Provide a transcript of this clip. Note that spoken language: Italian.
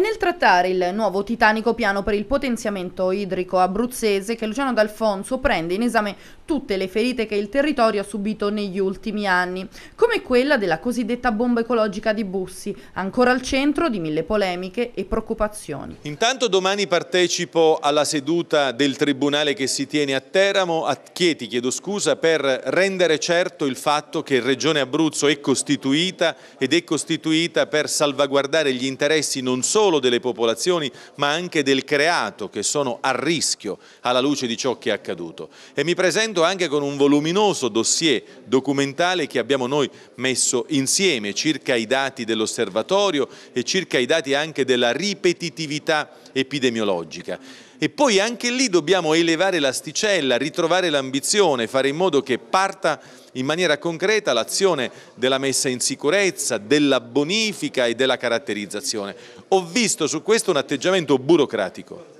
nel trattare il nuovo titanico piano per il potenziamento idrico abruzzese che Luciano D'Alfonso prende in esame tutte le ferite che il territorio ha subito negli ultimi anni, come quella della cosiddetta bomba ecologica di Bussi, ancora al centro di mille polemiche e preoccupazioni. Intanto domani partecipo alla seduta del Tribunale che si tiene a Teramo, a Chieti chiedo scusa, per rendere certo il fatto che Regione Abruzzo è costituita ed è costituita per salvaguardare gli interessi non solo solo delle popolazioni ma anche del creato che sono a rischio alla luce di ciò che è accaduto. E mi presento anche con un voluminoso dossier documentale che abbiamo noi messo insieme circa i dati dell'osservatorio e circa i dati anche della ripetitività epidemiologica. E poi anche lì dobbiamo elevare l'asticella, ritrovare l'ambizione, fare in modo che parta in maniera concreta l'azione della messa in sicurezza, della bonifica e della caratterizzazione. Ho visto su questo un atteggiamento burocratico